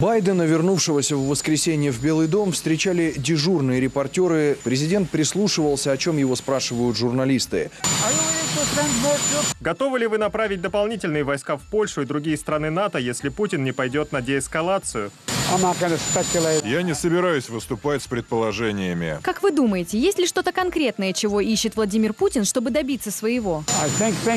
Байдена, вернувшегося в воскресенье в Белый дом, встречали дежурные репортеры. Президент прислушивался, о чем его спрашивают журналисты. Готовы ли вы направить дополнительные войска в Польшу и другие страны НАТО, если Путин не пойдет на деэскалацию? Я не собираюсь выступать с предположениями. Как вы думаете, есть ли что-то конкретное, чего ищет Владимир Путин, чтобы добиться своего?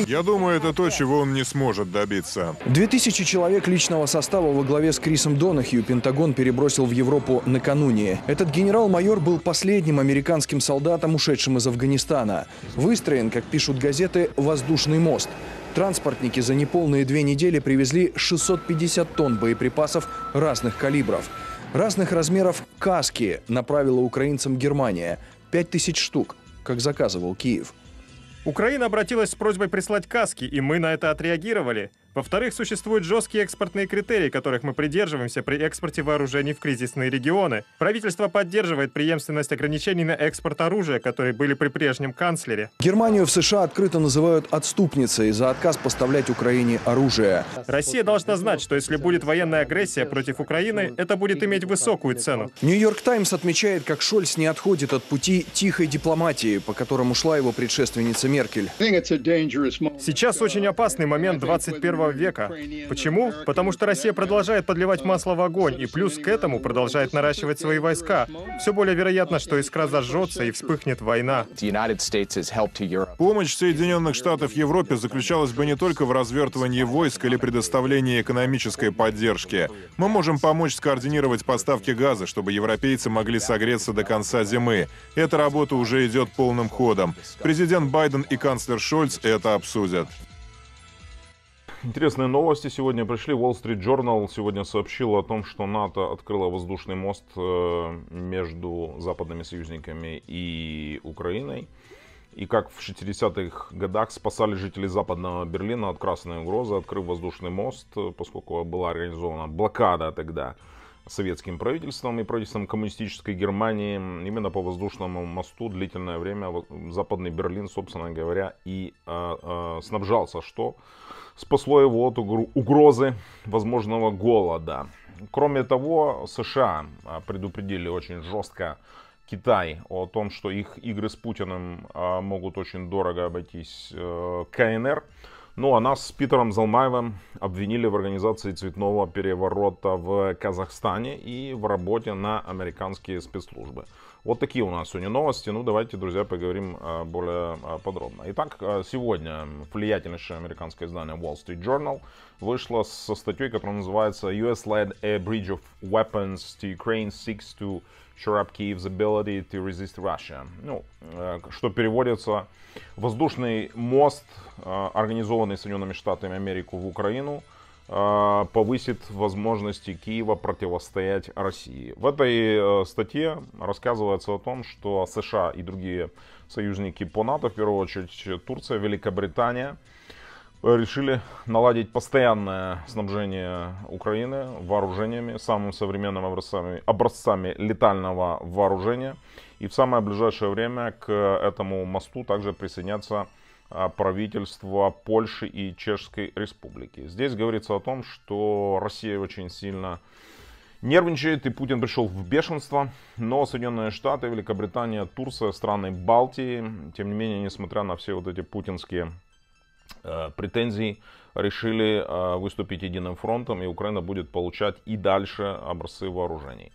Я думаю, это то, чего он не сможет добиться. 2000 человек личного состава во главе с Крисом Донахью Пентагон перебросил в Европу накануне. Этот генерал-майор был последним американским солдатом, ушедшим из Афганистана. Выстроен, как пишут газеты, воздушный мост. Транспортники за неполные две недели привезли 650 тонн боеприпасов разных калибров. Разных размеров каски направила украинцам Германия. 5000 штук, как заказывал Киев. Украина обратилась с просьбой прислать каски, и мы на это отреагировали – во-вторых, существуют жесткие экспортные критерии, которых мы придерживаемся при экспорте вооружений в кризисные регионы. Правительство поддерживает преемственность ограничений на экспорт оружия, которые были при прежнем канцлере. Германию в США открыто называют отступницей за отказ поставлять Украине оружие. Россия должна знать, что если будет военная агрессия против Украины, это будет иметь высокую цену. Нью-Йорк Таймс отмечает, как Шольц не отходит от пути тихой дипломатии, по которому шла его предшественница Меркель. Сейчас очень опасный момент 21 21 века. Почему? Потому что Россия продолжает подливать масло в огонь, и плюс к этому продолжает наращивать свои войска. Все более вероятно, что искра зажжется и вспыхнет война. Помощь Соединенных Штатов Европе заключалась бы не только в развертывании войск или предоставлении экономической поддержки. Мы можем помочь скоординировать поставки газа, чтобы европейцы могли согреться до конца зимы. Эта работа уже идет полным ходом. Президент Байден и канцлер Шольц это обсудят. Интересные новости сегодня пришли. Wall Street Journal сегодня сообщил о том, что НАТО открыло воздушный мост э, между западными союзниками и Украиной. И как в 60-х годах спасали жителей западного Берлина от красной угрозы, открыв воздушный мост, э, поскольку была организована блокада тогда советским правительством и правительством коммунистической Германии именно по воздушному мосту длительное время Западный Берлин, собственно говоря, и э, э, снабжался, что спасло его от угрозы возможного голода. Кроме того, США а, предупредили очень жестко Китай о том, что их игры с Путиным могут очень дорого обойтись э, КНР. Ну а нас с Питером Залмаевым обвинили в организации цветного переворота в Казахстане и в работе на американские спецслужбы. Вот такие у нас сегодня новости. Ну давайте, друзья, поговорим а, более а, подробно. Итак, а, сегодня влиятельнейшее американское издание Wall Street Journal вышло со статьей, которая называется «US led a bridge of weapons to Ukraine seeks to shore up Kyiv's ability to resist Russia. Ну, э, что переводится, воздушный мост, э, организованный Соединенными Штатами Америку в Украину, э, повысит возможности Киева противостоять России. В этой статье рассказывается о том, что США и другие союзники по НАТО, в первую очередь Турция, Великобритания, решили наладить постоянное снабжение Украины вооружениями, самыми современными образцами, образцами летального вооружения. И в самое ближайшее время к этому мосту также присоединятся а, правительства Польши и Чешской Республики. Здесь говорится о том, что Россия очень сильно нервничает, и Путин пришел в бешенство. Но Соединенные Штаты, Великобритания, Турция, страны Балтии, тем не менее, несмотря на все вот эти путинские Э, претензий, решили э, выступить единым фронтом, и Украина будет получать и дальше образцы вооружений.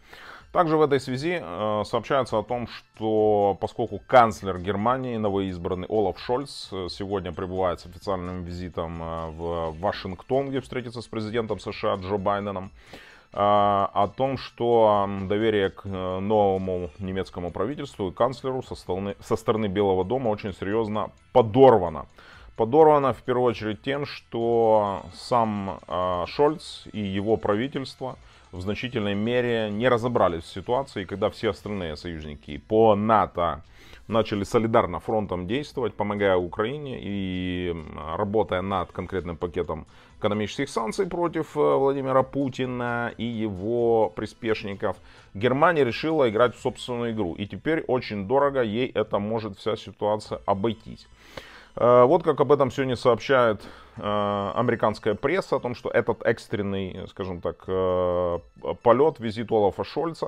Также в этой связи э, сообщается о том, что поскольку канцлер Германии, новоизбранный Олаф Шольц, сегодня пребывает с официальным визитом в Вашингтон, где встретится с президентом США Джо Байденом, о том, что доверие к новому немецкому правительству и канцлеру со стороны, со стороны Белого дома очень серьезно подорвано. Подорвано, в первую очередь тем, что сам а, Шольц и его правительство в значительной мере не разобрались в ситуации, когда все остальные союзники по НАТО начали солидарно фронтом действовать, помогая Украине и работая над конкретным пакетом экономических санкций против э, Владимира Путина и его приспешников. Германия решила играть в собственную игру, и теперь очень дорого ей это может вся ситуация обойтись. Э, вот как об этом сегодня сообщает э, американская пресса, о том, что этот экстренный, скажем так, э, полет, визит Олафа Шольца,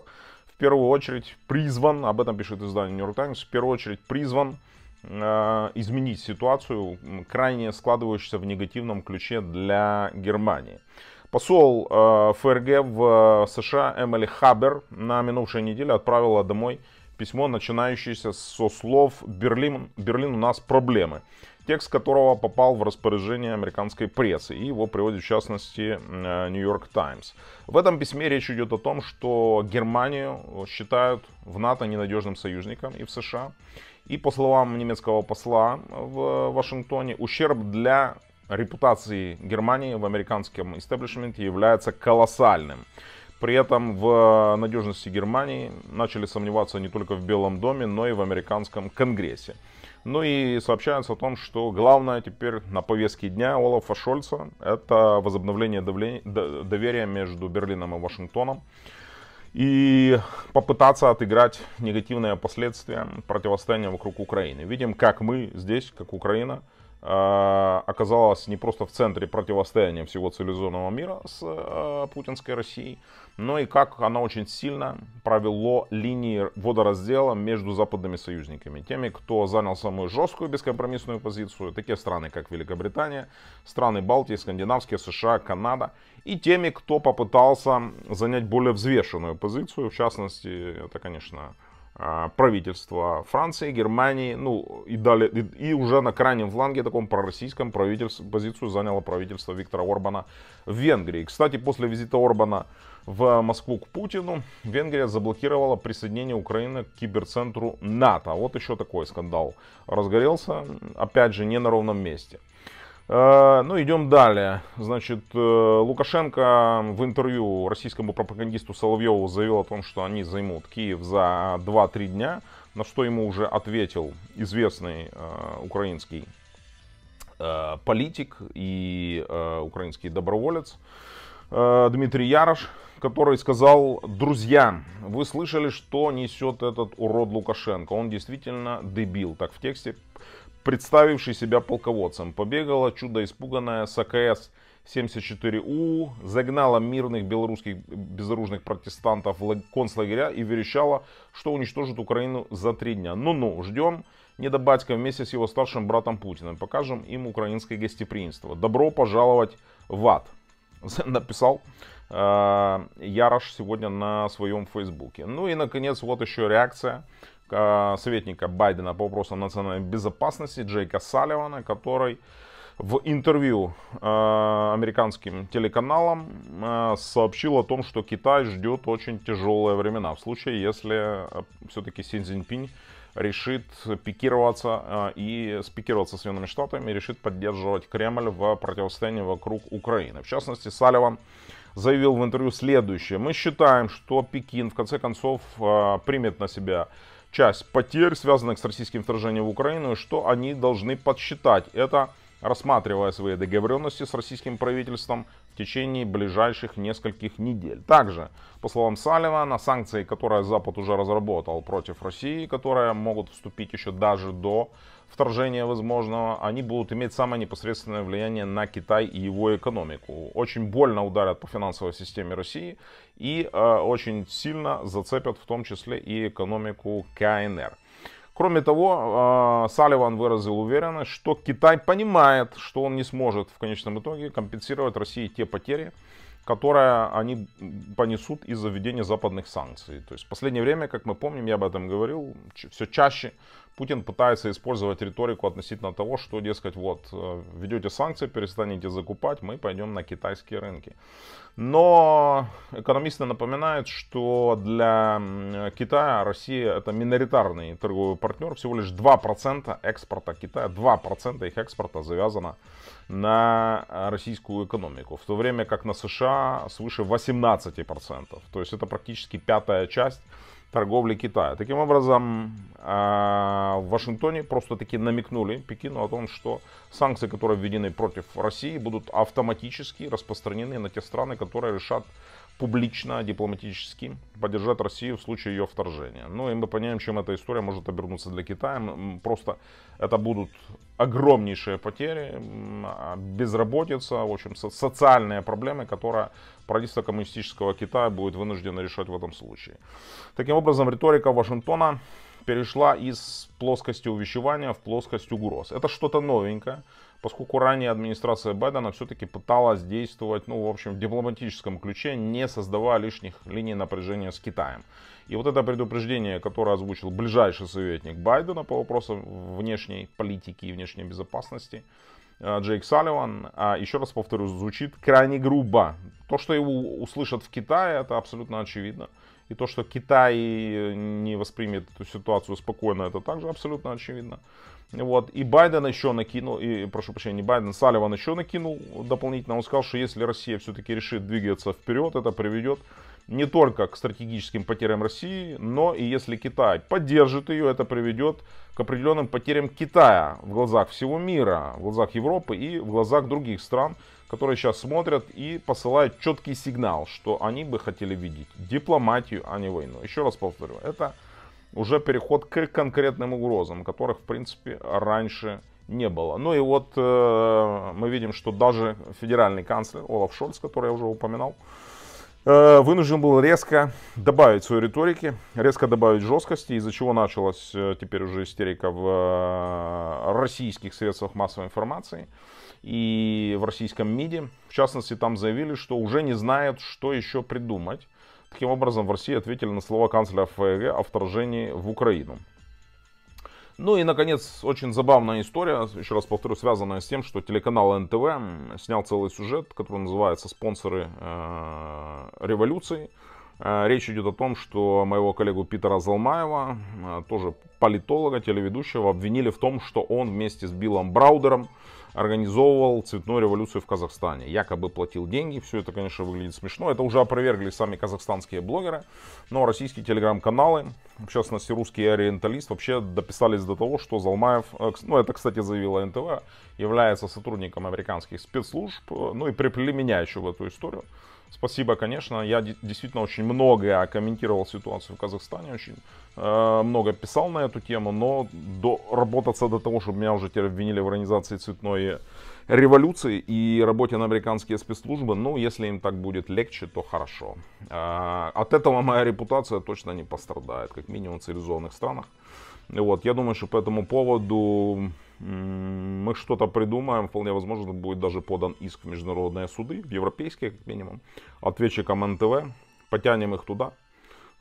в первую очередь призван, об этом пишет издание New York Times, в первую очередь призван изменить ситуацию, крайне складывающуюся в негативном ключе для Германии. Посол ФРГ в США Эмили Хабер на минувшей неделе отправила домой письмо, начинающееся со слов «Берлин, Берлин у нас проблемы», текст которого попал в распоряжение американской прессы, и его приводит в частности «Нью-Йорк Таймс». Э, в этом письме речь идет о том, что Германию э, считают в НАТО ненадежным союзником и в США. И по словам немецкого посла э, в Вашингтоне, ущерб для репутации Германии в американском истеблишменте является колоссальным. При этом в э, надежности Германии начали сомневаться не только в Белом доме, но и в американском Конгрессе. Ну и сообщается о том, что главное теперь на повестке дня Олафа Шольца это возобновление давления, доверия между Берлином и Вашингтоном и попытаться отыграть негативные последствия противостояния вокруг Украины. Видим, как мы здесь, как Украина, а, оказалась не просто в центре противостояния всего цивилизованного мира с а, путинской Россией, но и как она очень сильно провело линии водораздела между западными союзниками. Теми, кто занял самую жесткую бескомпромиссную позицию, такие страны, как Великобритания, страны Балтии, Скандинавские, США, Канада, и теми, кто попытался занять более взвешенную позицию, в частности, это, конечно, а, правительства Франции, Германии, ну и далее, и, и уже на крайнем фланге таком пророссийском правительстве, позицию заняло правительство Виктора Орбана в Венгрии. Кстати, после визита Орбана в Москву к Путину, Венгрия заблокировала присоединение Украины к киберцентру НАТО. Вот еще такой скандал разгорелся, опять же, не на ровном месте. Э, ну, идем далее. Значит, э, Лукашенко в интервью российскому пропагандисту Соловьеву заявил о том, что они займут Киев за 2-3 дня, на что ему уже ответил известный э, украинский э, политик и э, украинский доброволец э, Дмитрий Ярош, который сказал, друзья, вы слышали, что несет этот урод Лукашенко. Он действительно дебил. Так в тексте представивший себя полководцем. Побегала чудо испуганная с АКС-74У, загнала мирных белорусских безоружных протестантов в концлагеря и верещала, что уничтожит Украину за три дня. Ну-ну, ждем батька вместе с его старшим братом Путиным. Покажем им украинское гостеприимство. Добро пожаловать в ад. Написал э, Ярош сегодня на своем фейсбуке. Ну и, наконец, вот еще реакция Э, советника Байдена по вопросам национальной безопасности Джейка Салливана, который в интервью э, американским телеканалам э, сообщил о том, что Китай ждет очень тяжелые времена в случае, если э, все-таки Си Цзиньпинь решит пикироваться э, и спикироваться с Соединенными Штатами, решит поддерживать Кремль в противостоянии вокруг Украины. В частности, Салливан заявил в интервью следующее. Мы считаем, что Пекин в конце концов э, примет на себя часть потерь, связанных с российским вторжением в Украину, и что они должны подсчитать. Это рассматривая свои договоренности с российским правительством в течение ближайших нескольких недель. Также, по словам на санкции, которые Запад уже разработал против России, которые могут вступить еще даже до вторжения возможного, они будут иметь самое непосредственное влияние на Китай и его экономику. Очень больно ударят по финансовой системе России и э, очень сильно зацепят в том числе и экономику КНР. Кроме того, а, Салливан выразил уверенность, что Китай понимает, что он не сможет в конечном итоге компенсировать России те потери, которые они понесут из-за введения западных санкций. То есть в последнее время, как мы помним, я об этом говорил, все чаще Путин пытается использовать риторику относительно того, что, дескать, вот, э, ведете санкции, перестанете закупать, мы пойдем на китайские рынки. Но экономисты напоминают, что для Китая Россия это миноритарный торговый партнер, всего лишь 2% экспорта Китая, 2% их экспорта завязано на российскую экономику, в то время как на США свыше 18%. То есть это практически пятая часть торговли Китая. Таким образом, а, в Вашингтоне просто-таки намекнули Пекину о том, что санкции, которые введены против России, будут автоматически распространены на те страны, которые решат публично, дипломатически поддержать Россию в случае ее вторжения. Ну и мы понимаем, чем эта история может обернуться для Китая. Просто это будут огромнейшие потери, а безработица, в общем, социальные проблемы, которые правительство коммунистического Китая будет вынуждено решать в этом случае. Таким образом, риторика Вашингтона перешла из плоскости увещевания в плоскость угроз. Это что-то новенькое поскольку ранее администрация Байдена все-таки пыталась действовать, ну, в общем, в дипломатическом ключе, не создавая лишних линий напряжения с Китаем. И вот это предупреждение, которое озвучил ближайший советник Байдена по вопросам внешней политики и внешней безопасности, э, Джейк Салливан, а еще раз повторю, звучит крайне грубо. То, что его услышат в Китае, это абсолютно очевидно. И то, что Китай э, не воспримет эту ситуацию спокойно, это также абсолютно очевидно. Вот. И Байден еще накинул, и, прошу прощения, не Байден, Салливан еще накинул дополнительно. Он сказал, что если Россия все-таки решит двигаться вперед, это приведет не только к стратегическим потерям России, но и если Китай поддержит ее, это приведет к определенным потерям Китая в глазах всего мира, в глазах Европы и в глазах других стран, которые сейчас смотрят и посылают четкий сигнал, что они бы хотели видеть дипломатию, а не войну. Еще раз повторю, это уже переход к конкретным угрозам, которых, в принципе, раньше не было. Ну и вот э, мы видим, что даже федеральный канцлер Олаф Шольц, который я уже упоминал, э, вынужден был резко добавить своей риторики, резко добавить жесткости, из-за чего началась э, теперь уже истерика в э, российских средствах массовой информации и в российском МИДе. В частности, там заявили, что уже не знают, что еще придумать. Таким образом, в России ответили на слова канцлера ФРГ о вторжении в Украину. Ну и, наконец, очень забавная история, еще раз повторю, связанная с тем, что телеканал НТВ снял целый сюжет, который называется «Спонсоры э, революции». Э, речь идет о том, что моего коллегу Питера Залмаева, э, тоже политолога, телеведущего, обвинили в том, что он вместе с Биллом Браудером, организовывал цветную революцию в Казахстане. Якобы платил деньги. Все это, конечно, выглядит смешно. Это уже опровергли сами казахстанские блогеры. Но российские телеграм-каналы, в частности, русский ориенталист, вообще дописались до того, что Залмаев, э, ну это, кстати, заявила НТВ, является сотрудником американских спецслужб. Э, ну и приплели меня еще в эту историю. Спасибо, конечно. Я действительно очень много комментировал ситуацию в Казахстане, очень э, много писал на эту тему, но работаться до того, чтобы меня уже теперь обвинили в организации цветной революции и работе на американские спецслужбы, ну, если им так будет легче, то хорошо. Э, от этого моя репутация точно не пострадает, как минимум в цивилизованных странах. Вот, я думаю, что по этому поводу мы что-то придумаем, вполне возможно, будет даже подан иск в международные суды, в европейские как минимум, ответчикам НТВ, потянем их туда,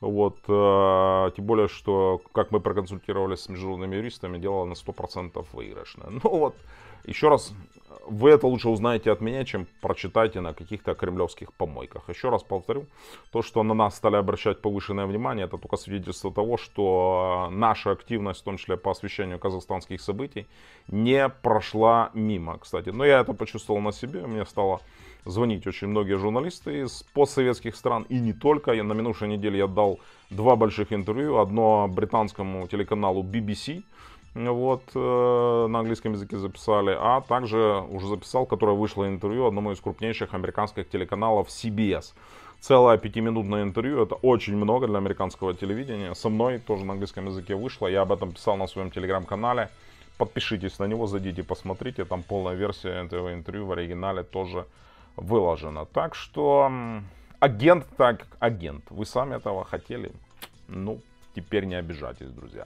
вот, э, тем более, что, как мы проконсультировались с международными юристами, дело на 100% выигрышное. Ну вот, еще раз, вы это лучше узнаете от меня, чем прочитайте на каких-то кремлевских помойках. Еще раз повторю, то, что на нас стали обращать повышенное внимание, это только свидетельство того, что наша активность, в том числе по освещению казахстанских событий, не прошла мимо, кстати. Но я это почувствовал на себе, мне стало звонить очень многие журналисты из постсоветских стран и не только. Я, на минувшей неделе я дал два больших интервью. Одно британскому телеканалу BBC, вот, э, на английском языке записали, а также уже записал, которое вышло интервью одному из крупнейших американских телеканалов CBS. Целое пятиминутное интервью, это очень много для американского телевидения. Со мной тоже на английском языке вышло, я об этом писал на своем телеграм-канале. Подпишитесь на него, зайдите, посмотрите, там полная версия этого интервью в оригинале тоже выложено. Так что агент так агент. Вы сами этого хотели? Ну, теперь не обижайтесь, друзья.